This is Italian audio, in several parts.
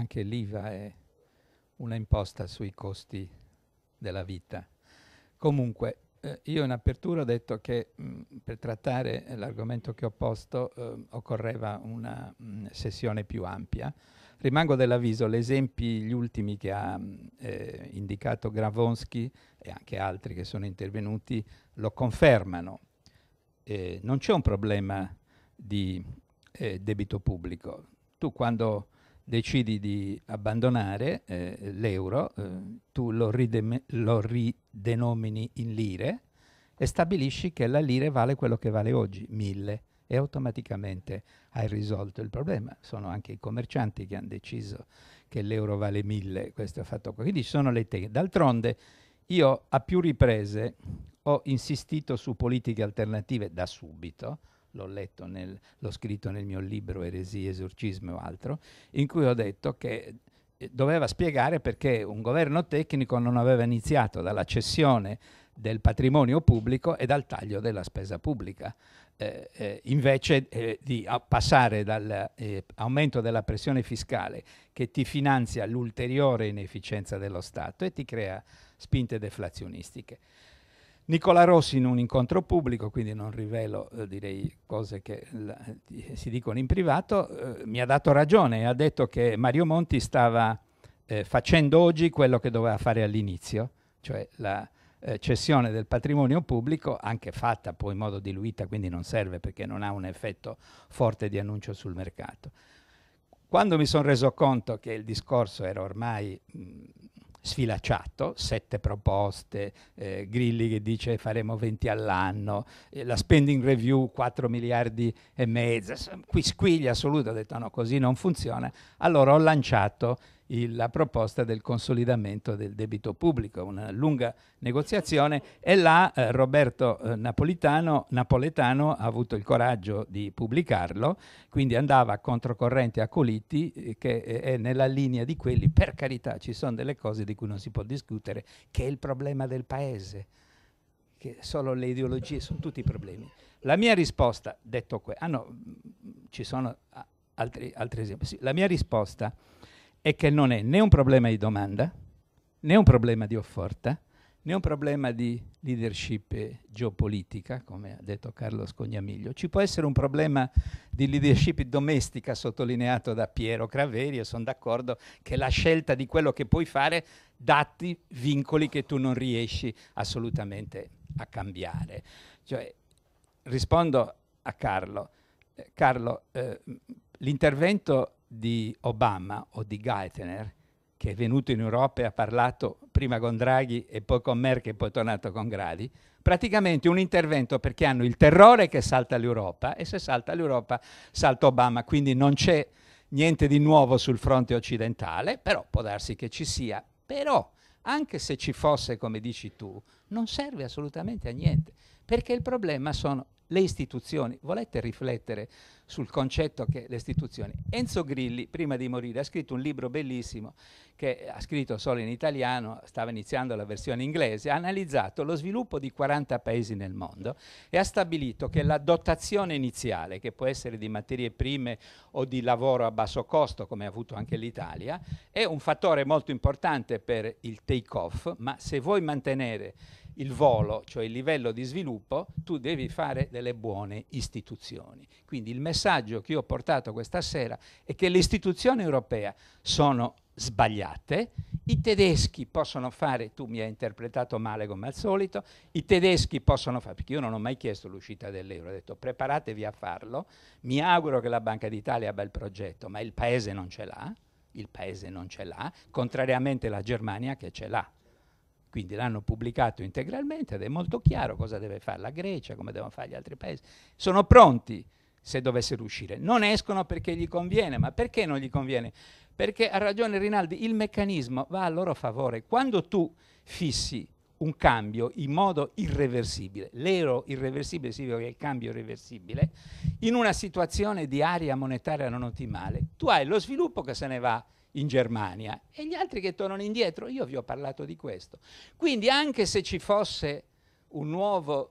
anche l'IVA è eh, una imposta sui costi della vita. Comunque, eh, io in apertura ho detto che mh, per trattare l'argomento che ho posto eh, occorreva una mh, sessione più ampia. Rimango dell'avviso, gli esempi, gli ultimi che ha eh, indicato Gravonsky e anche altri che sono intervenuti, lo confermano. Eh, non c'è un problema di eh, debito pubblico. Tu quando decidi di abbandonare eh, l'euro, eh, tu lo, rideme- lo, ridenomini in lire e stabilisci che la lire vale quello che vale oggi, 1000, e automaticamente hai risolto il problema. Sono anche i commercianti che hanno deciso che l'euro vale 1000, questo è fatto qua. Quindi ci sono le tecniche. D'altronde io a più riprese ho insistito su politiche alternative da subito, l'ho letto, nel, l'ho scritto nel mio libro Eresie, Esorcismo e altro, in cui ho detto che eh, doveva spiegare perché un governo tecnico non aveva iniziato dalla cessione del patrimonio pubblico e dal taglio della spesa pubblica. Eh, eh, invece eh, di passare dall'aumento eh, della pressione fiscale che ti finanzia l'ulteriore inefficienza dello Stato e ti crea spinte deflazionistiche. Nicola Rossi in un incontro pubblico, quindi non rivelo eh, direi cose che eh, si dicono in privato, eh, mi ha dato ragione e ha detto che Mario Monti stava eh, facendo oggi quello che doveva fare all'inizio, cioè la eh, cessione del patrimonio pubblico, anche fatta poi in modo diluita, quindi non serve perché non ha un effetto forte di annuncio sul mercato. Quando mi sono reso conto che il discorso era ormai... Mh, sfilacciato, sette proposte, eh, Grilli che dice faremo 20 all'anno, eh, la spending review 4 miliardi e mezzo, qui squiglia assoluta, ha detto no, così non funziona, allora ho lanciato il, la proposta del consolidamento del debito pubblico, una lunga negoziazione e là eh, Roberto eh, Napolitano, Napoletano ha avuto il coraggio di pubblicarlo, quindi andava controcorrente a Colitti eh, che eh, è nella linea di quelli, per carità ci sono delle cose di cui non si può discutere, che è il problema del Paese che solo le ideologie sono tutti i problemi. La mia risposta, detto questo, ah no, mm, ci sono ah, altri, altri esempi, sì, la mia risposta è che non è né un problema di domanda, né un problema di offerta, né un problema di leadership geopolitica, come ha detto Carlo Scognamiglio. Ci può essere un problema di leadership domestica sottolineato da Piero Craveri e sono d'accordo che la scelta di quello che puoi fare dati vincoli che tu non riesci assolutamente a cambiare. Cioè, rispondo a Carlo. Eh, Carlo, eh, l'intervento di Obama o di Geithner, che è venuto in Europa e ha parlato prima con Draghi e poi con Merkel e poi è tornato con Gradi, praticamente un intervento perché hanno il terrore che salta l'Europa e se salta l'Europa salta Obama, quindi non c'è niente di nuovo sul fronte occidentale, però può darsi che ci sia. Però, anche se ci fosse, come dici tu, non serve assolutamente a niente, perché il problema sono le istituzioni. Volete riflettere sul concetto che le istituzioni. Enzo Grilli, prima di morire, ha scritto un libro bellissimo che ha scritto solo in italiano, stava iniziando la versione inglese, ha analizzato lo sviluppo di 40 paesi nel mondo e ha stabilito che la dotazione iniziale, che può essere di materie prime o di lavoro a basso costo, come ha avuto anche l'Italia, è un fattore molto importante per il take-off, ma se vuoi mantenere il volo, cioè il livello di sviluppo, tu devi fare delle buone istituzioni. Quindi il messaggio che io ho portato questa sera è che le istituzioni europee sono sbagliate, i tedeschi possono fare, tu mi hai interpretato male come al solito, i tedeschi possono fare, perché io non ho mai chiesto l'uscita dell'euro, ho detto preparatevi a farlo, mi auguro che la Banca d'Italia abbia il progetto, ma il paese non ce l'ha, il paese non ce l'ha, contrariamente alla Germania che ce l'ha. Quindi l'hanno pubblicato integralmente ed è molto chiaro cosa deve fare la Grecia, come devono fare gli altri paesi. Sono pronti se dovessero uscire. Non escono perché gli conviene, ma perché non gli conviene? Perché ha ragione Rinaldi, il meccanismo va a loro favore. Quando tu fissi un cambio in modo irreversibile, l'ero irreversibile significa che è il cambio irreversibile, in una situazione di aria monetaria non ottimale, tu hai lo sviluppo che se ne va in Germania e gli altri che tornano indietro, io vi ho parlato di questo. Quindi anche se ci fosse un nuovo,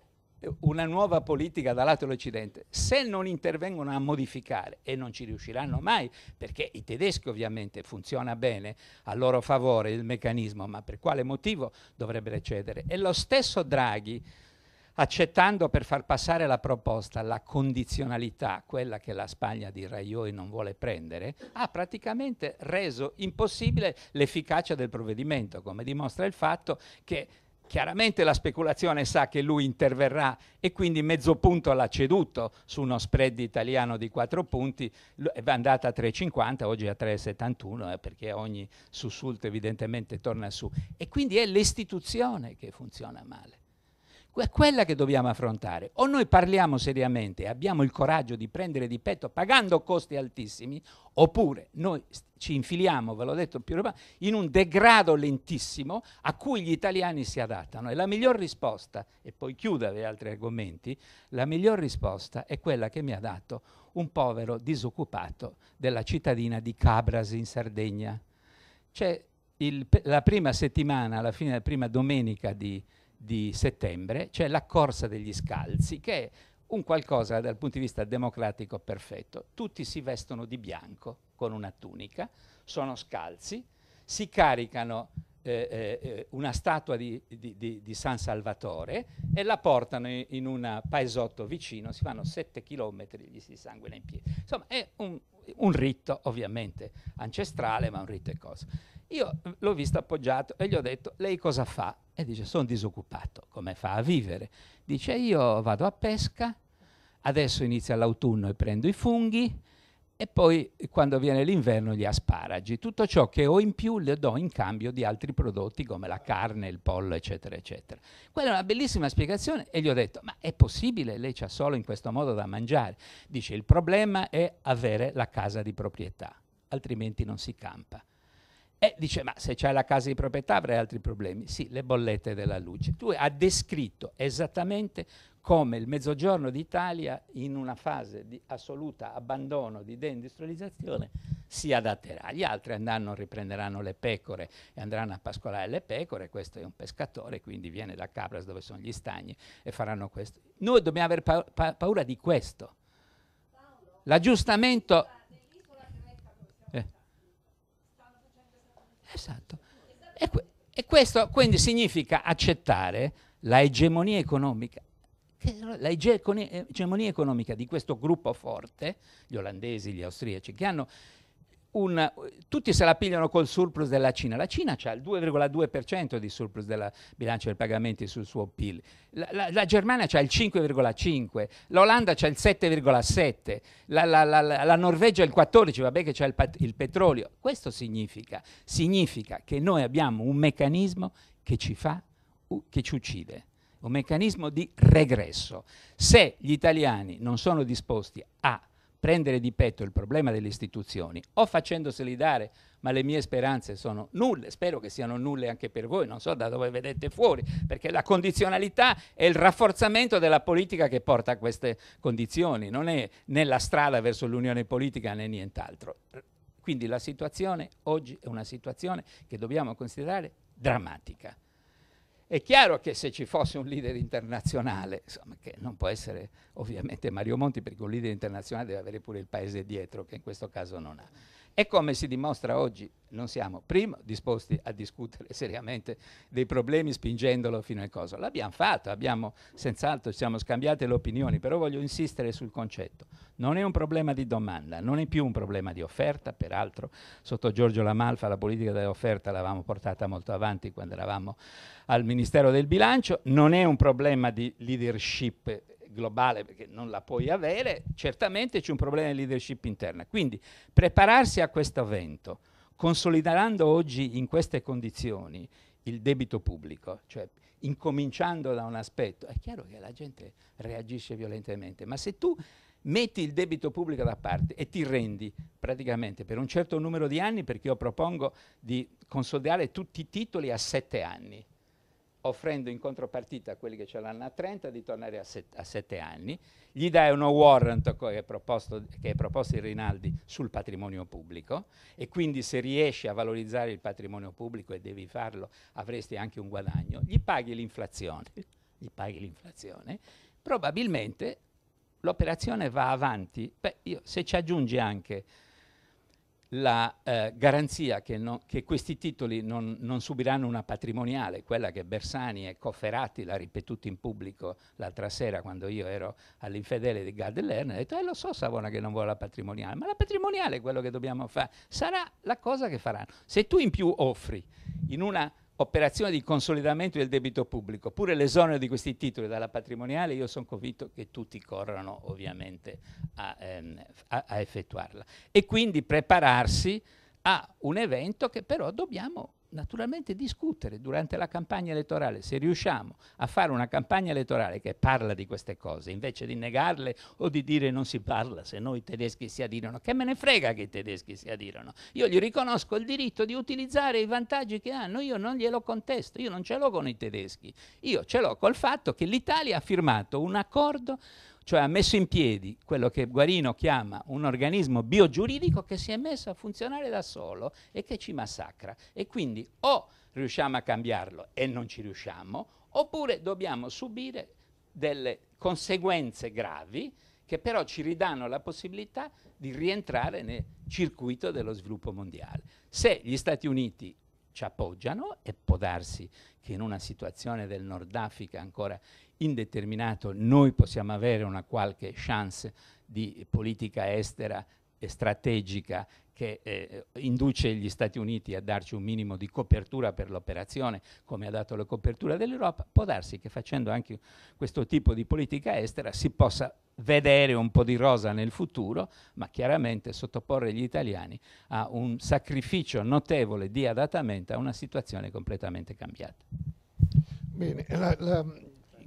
una nuova politica da lato dell'Occidente, se non intervengono a modificare, e non ci riusciranno mai, perché i tedeschi ovviamente funziona bene a loro favore il meccanismo, ma per quale motivo dovrebbero cedere? E lo stesso Draghi accettando per far passare la proposta la condizionalità, quella che la Spagna di Rajoy non vuole prendere, ha praticamente reso impossibile l'efficacia del provvedimento, come dimostra il fatto che chiaramente la speculazione sa che lui interverrà e quindi mezzo punto l'ha ceduto su uno spread italiano di 4 punti, è andata a 3,50, oggi a 3,71 eh, perché ogni sussulto evidentemente torna su. E quindi è l'istituzione che funziona male. È quella che dobbiamo affrontare. O noi parliamo seriamente e abbiamo il coraggio di prendere di petto pagando costi altissimi, oppure noi ci infiliamo, ve l'ho detto più roba, in un degrado lentissimo a cui gli italiani si adattano. E la miglior risposta, e poi chiudo gli altri argomenti, la miglior risposta è quella che mi ha dato un povero disoccupato della cittadina di Cabras in Sardegna. C'è la prima settimana, alla fine della prima domenica di di settembre, cioè la corsa degli scalzi, che è un qualcosa dal punto di vista democratico perfetto. Tutti si vestono di bianco con una tunica, sono scalzi, si caricano eh, eh, eh una statua di, di, di, di, San Salvatore e la portano in, in un paesotto vicino, si fanno sette chilometri, gli si sanguina in piedi. Insomma, è un, un rito ovviamente ancestrale, ma un rito è cosa. Io eh, l'ho visto appoggiato e gli ho detto, lei cosa fa? e dice sono disoccupato, come fa a vivere? Dice io vado a pesca, adesso inizia l'autunno e prendo i funghi e poi quando viene l'inverno gli asparagi. Tutto ciò che ho in più le do in cambio di altri prodotti come la carne, il pollo, eccetera, eccetera. Quella è una bellissima spiegazione e gli ho detto, ma è possibile? Lei c'ha solo in questo modo da mangiare. Dice, il problema è avere la casa di proprietà, altrimenti non si campa. E dice, ma se c'è la casa di proprietà avrai altri problemi. Sì, le bollette della luce. Tu ha descritto esattamente come il mezzogiorno d'Italia, in una fase di assoluta abbandono di deindustrializzazione, si adatterà. Gli altri andranno, riprenderanno le pecore e andranno a pascolare le pecore. Questo è un pescatore, quindi viene da Cabras dove sono gli stagni e faranno questo. Noi dobbiamo avere pa pa paura di questo. L'aggiustamento Esatto. E, e questo quindi significa accettare la egemonia economica la egemonia economica di questo gruppo forte, gli olandesi, gli austriaci, che hanno un, tutti se la pigliano col surplus della Cina. La Cina ha il 2,2% di surplus della bilancia dei pagamenti sul suo PIL, la, la, la Germania ha il 5,5%, l'Olanda ha il 7,7%, la, la, Norvegia il 14%, vabbè che c'è il, il petrolio. Questo significa, significa che noi abbiamo un meccanismo che ci, fa, che ci uccide un meccanismo di regresso. Se gli italiani non sono disposti a prendere di petto il problema delle istituzioni o facendoseli dare, ma le mie speranze sono nulle, spero che siano nulle anche per voi, non so da dove vedete fuori, perché la condizionalità è il rafforzamento della politica che porta a queste condizioni, non è né la strada verso l'unione politica né nient'altro. Quindi la situazione oggi è una situazione che dobbiamo considerare drammatica. È chiaro che se ci fosse un leader internazionale, insomma, che non può essere ovviamente Mario Monti, perché un leader internazionale deve avere pure il paese dietro, che in questo caso non ha. E come si dimostra oggi, non siamo prima disposti a discutere seriamente dei problemi spingendolo fino al coso. L'abbiamo fatto, abbiamo senz'altro, siamo scambiate le opinioni, però voglio insistere sul concetto. Non è un problema di domanda, non è più un problema di offerta, peraltro sotto Giorgio Lamalfa la politica dell'offerta l'avevamo portata molto avanti quando eravamo al Ministero del Bilancio, non è un problema di leadership globale perché non la puoi avere, certamente c'è un problema di leadership interna. Quindi prepararsi a questo evento, consolidando oggi in queste condizioni il debito pubblico, cioè incominciando da un aspetto, è chiaro che la gente reagisce violentemente, ma se tu metti il debito pubblico da parte e ti rendi praticamente per un certo numero di anni, perché io propongo di consolidare tutti i titoli a sette anni, offrendo in contropartita a quelli che ce l'hanno a 30 di tornare a, set, a 7 anni, gli dai uno warrant che è, proposto, che è proposto in Rinaldi sul patrimonio pubblico e quindi se riesci a valorizzare il patrimonio pubblico e devi farlo avresti anche un guadagno, gli paghi l'inflazione, gli paghi l'inflazione, probabilmente l'operazione va avanti, Beh, io, se ci aggiungi anche la eh, garanzia che, no, che, questi titoli non, non, subiranno una patrimoniale, quella che Bersani e Cofferati l'ha ripetuto in pubblico l'altra sera quando io ero all'infedele di Gad ha detto eh, lo so Savona che non vuole la patrimoniale, ma la patrimoniale è quello che dobbiamo fare, sarà la cosa che faranno. Se tu in più offri in una operazione di consolidamento del debito pubblico, pure l'esonero di questi titoli dalla patrimoniale, io sono convinto che tutti corrano ovviamente a, ehm, a, a effettuarla. E quindi prepararsi a un evento che però dobbiamo naturalmente discutere durante la campagna elettorale se riusciamo a fare una campagna elettorale che parla di queste cose invece di negarle o di dire non si parla se noi tedeschi si adirano che me ne frega che i tedeschi si adirano io gli riconosco il diritto di utilizzare i vantaggi che hanno io non glielo contesto io non ce l'ho con i tedeschi io ce l'ho col fatto che l'Italia ha firmato un accordo cioè ha messo in piedi quello che Guarino chiama un organismo biogiuridico che si è messo a funzionare da solo e che ci massacra. E quindi o riusciamo a cambiarlo e non ci riusciamo, oppure dobbiamo subire delle conseguenze gravi che però ci ridanno la possibilità di rientrare nel circuito dello sviluppo mondiale. Se gli Stati Uniti ci appoggiano e può darsi che in una situazione del Nord Africa ancora indeterminato noi possiamo avere una qualche chance di politica estera e strategica che eh, induce gli Stati Uniti a darci un minimo di copertura per l'operazione, come ha dato la copertura dell'Europa, può darsi che facendo anche questo tipo di politica estera si possa vedere un po' di rosa nel futuro, ma chiaramente sottoporre gli italiani a un sacrificio notevole di adattamento a una situazione completamente cambiata. Bene, la, la,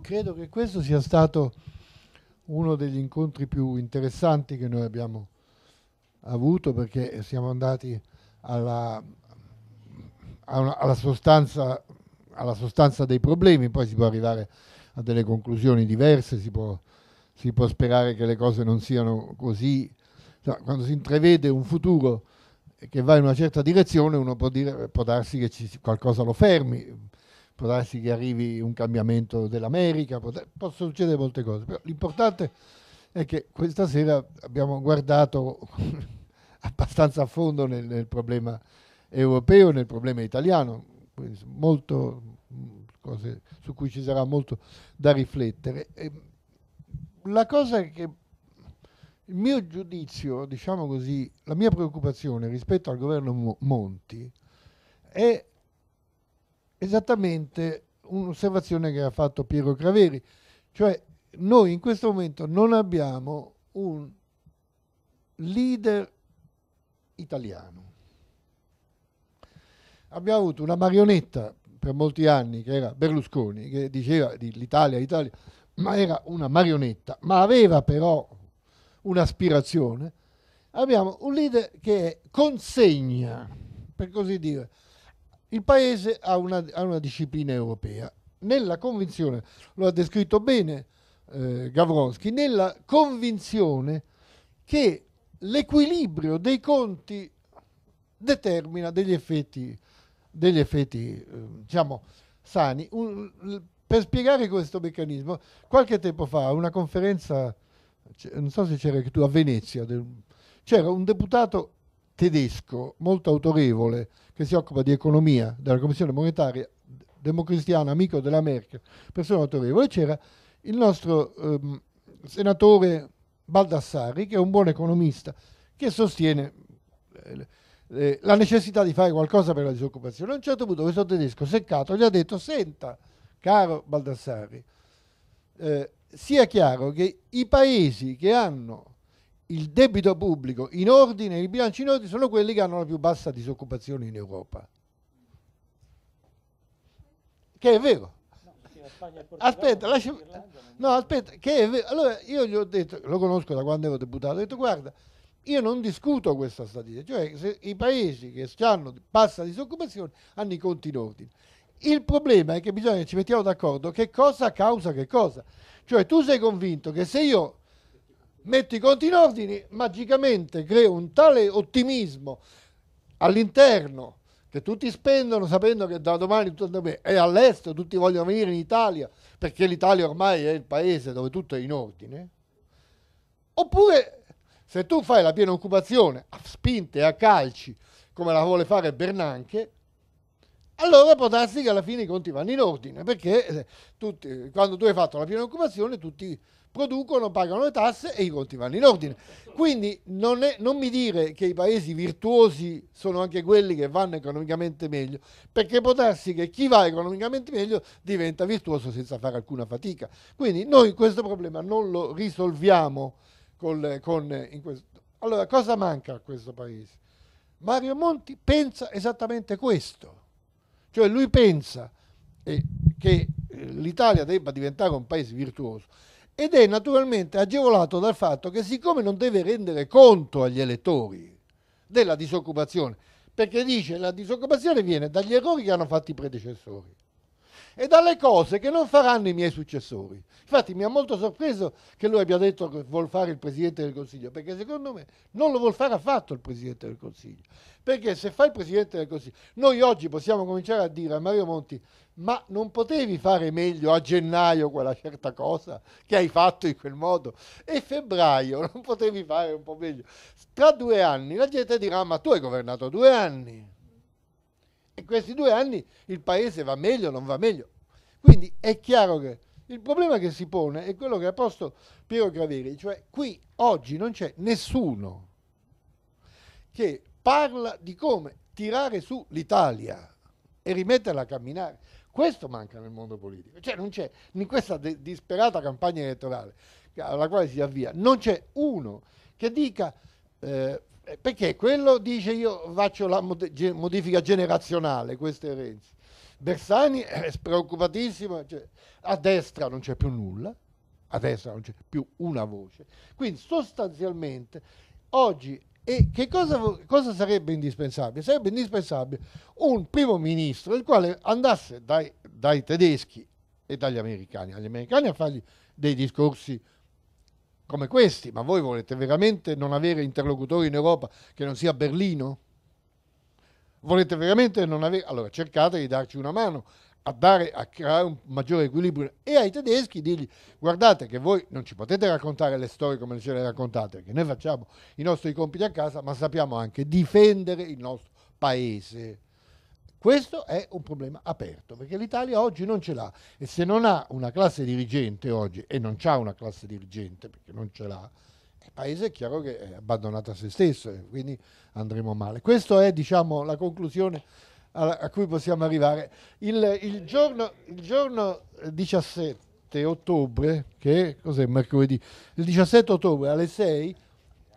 credo che questo sia stato uno degli incontri più interessanti che noi abbiamo avuto perché siamo andati alla, alla, sostanza, alla sostanza dei problemi, poi si può arrivare a delle conclusioni diverse, si può, si può sperare che le cose non siano così. quando si intravede un futuro che va in una certa direzione, uno può, dire, può darsi che ci, qualcosa lo fermi, può darsi che arrivi un cambiamento dell'America, possono succedere molte cose, però l'importante è che questa sera abbiamo guardato abbastanza a fondo nel, nel, problema europeo, nel problema italiano, molto, cose su cui ci sarà molto da riflettere. E la cosa che il mio giudizio, diciamo così, la mia preoccupazione rispetto al governo Monti è esattamente un'osservazione che ha fatto Piero Craveri, cioè noi in questo momento non abbiamo un leader italiano. Abbiamo avuto una marionetta per molti anni che era Berlusconi, che diceva di l'Italia, l'Italia, ma era una marionetta, ma aveva però un'aspirazione. Abbiamo un leader che consegna, per così dire, il Paese ha una, ha una disciplina europea. Nella convinzione, lo ha descritto bene eh, Gavronsky, nella convinzione che l'equilibrio dei conti determina degli effetti, degli effetti eh, diciamo, sani. Un, per spiegare questo meccanismo, qualche tempo fa a una conferenza, non so se c'era che tu, a Venezia, c'era un deputato tedesco molto autorevole che si occupa di economia della Commissione monetaria Democristiana, amico della Merkel, persona autorevole, c'era il nostro ehm, senatore Baldassari, che è un buon economista, che sostiene eh, eh, la necessità di fare qualcosa per la disoccupazione. A un certo punto questo tedesco seccato gli ha detto, senta, caro Baldassari, eh, sia chiaro che i paesi che hanno il debito pubblico in ordine, i bilanci in ordine sono quelli che hanno la più bassa disoccupazione in Europa. Che è vero. aspetta, lascia... No, aspetta, che è vero. Allora io gli ho detto, lo conosco da quando ero deputato, ho detto guarda, io non discuto questa statistica, cioè se i paesi che hanno bassa disoccupazione hanno i conti in ordine. Il problema è che bisogna che ci mettiamo d'accordo che cosa causa che cosa. Cioè tu sei convinto che se io metto i conti in ordine, magicamente creo un tale ottimismo all'interno che tutti spendono sapendo che da domani tutto è all'estero, tutti vogliono venire in Italia perché l'Italia ormai è il paese dove tutto è in ordine. Oppure se tu fai la piena occupazione a spinte, e a calci, come la vuole fare Bernanke, allora può darsi che alla fine i conti vanno in ordine, perché eh, tutti, quando tu hai fatto la piena occupazione tutti producono, pagano le tasse e i conti vanno in ordine. Quindi non, è, non mi dire che i paesi virtuosi sono anche quelli che vanno economicamente meglio, perché può darsi che chi va economicamente meglio diventa virtuoso senza fare alcuna fatica. Quindi noi questo problema non lo risolviamo con... con... Allora, cosa manca a questo paese? Mario Monti pensa esattamente questo, cioè lui pensa eh, che eh, l'Italia debba diventare un paese virtuoso ed è naturalmente agevolato dal fatto che siccome non deve rendere conto agli elettori della disoccupazione, perché dice la disoccupazione viene dagli errori che hanno fatto i predecessori e dalle cose che non faranno i miei successori. Infatti mi ha molto sorpreso che lui abbia detto che vuol fare il Presidente del Consiglio, perché secondo me non lo vuol fare affatto il Presidente del Consiglio. Perché se fa il Presidente del Consiglio, noi oggi possiamo cominciare a dire a Mario Monti ma non potevi fare meglio a gennaio quella certa cosa che hai fatto in quel modo e febbraio non potevi fare un po' meglio. Tra due anni la gente dirà ma tu hai governato due anni e in questi due anni il paese va meglio o non va meglio. Quindi è chiaro che il problema che si pone è quello che ha posto Piero Graveri, cioè qui oggi non c'è nessuno che parla di come tirare su l'Italia e rimetterla a camminare. Questo manca nel mondo politico. Cioè non c'è, in questa de- disperata campagna elettorale alla quale si avvia, non c'è uno che dica... Eh, eh perché quello dice io faccio la modifica generazionale, questo è Renzi. Bersani è preoccupatissimo, cioè, a destra non c'è più nulla, a destra non c'è più una voce. Quindi sostanzialmente oggi e che cosa, cosa, sarebbe indispensabile? Sarebbe indispensabile un primo ministro il quale andasse dai, dai tedeschi e dagli americani, agli americani a fargli dei discorsi come questi, ma voi volete veramente non avere interlocutori in Europa che non sia Berlino? Volete veramente non avere... Allora cercate di darci una mano a, dare, a creare un maggiore equilibrio e ai tedeschi dirgli guardate che voi non ci potete raccontare le storie come ce le raccontate, perché noi facciamo i nostri compiti a casa, ma sappiamo anche difendere il nostro paese. Questo è un problema aperto, perché l'Italia oggi non ce l'ha e se non ha una classe dirigente oggi, e non c'ha una classe dirigente perché non ce l'ha, il paese è chiaro che è abbandonato a se stesso e quindi andremo male. Questa è diciamo, la conclusione a, a cui possiamo arrivare. Il, il, giorno, il giorno 17 ottobre, che cos'è mercoledì? Il 17 ottobre alle 6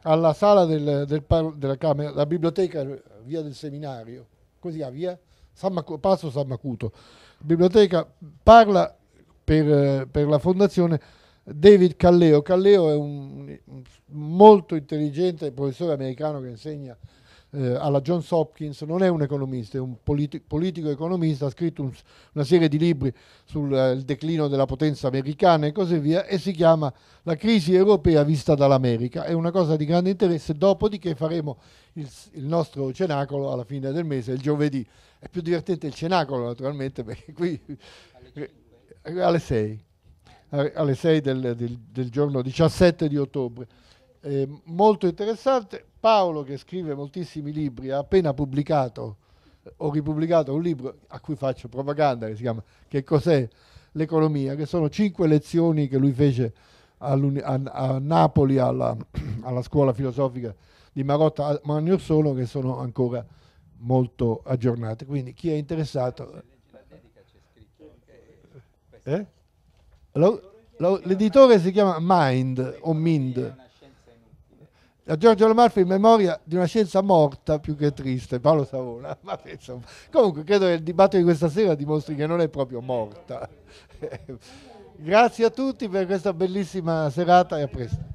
alla sala del, del della Camera, la biblioteca via del seminario, così a via San Mac- Passo San Macuto. Biblioteca parla per, per, la fondazione David Calleo. Calleo è un, un molto intelligente professore americano che insegna eh, alla Johns Hopkins, non è un economista, è un politi- politico economista, ha scritto un, una serie di libri sul eh, declino della potenza americana e così via, e si chiama La crisi europea vista dall'America. È una cosa di grande interesse, dopodiché faremo il, il nostro cenacolo alla fine del mese, il giovedì. È più divertente il cenacolo naturalmente perché qui eh, alle, alle 6, alle 6 del, del, del giorno 17 di ottobre. Eh, molto interessante, Paolo, che scrive moltissimi libri, ha appena pubblicato ho ripubblicato un libro a cui faccio propaganda che si chiama Che cos'è l'economia? che sono cinque lezioni che lui fece a, a, Napoli alla, alla, scuola filosofica di Marotta Magnursolo che sono ancora molto aggiornate. Quindi chi è interessato... Eh? L'editore si chiama Mind o Mind. La Giorgio Lamalfi in memoria di una scienza morta più che triste, Paolo Savona. Ma comunque credo che il dibattito di questa sera dimostri che non è proprio morta. Grazie a tutti per questa bellissima serata e a presto.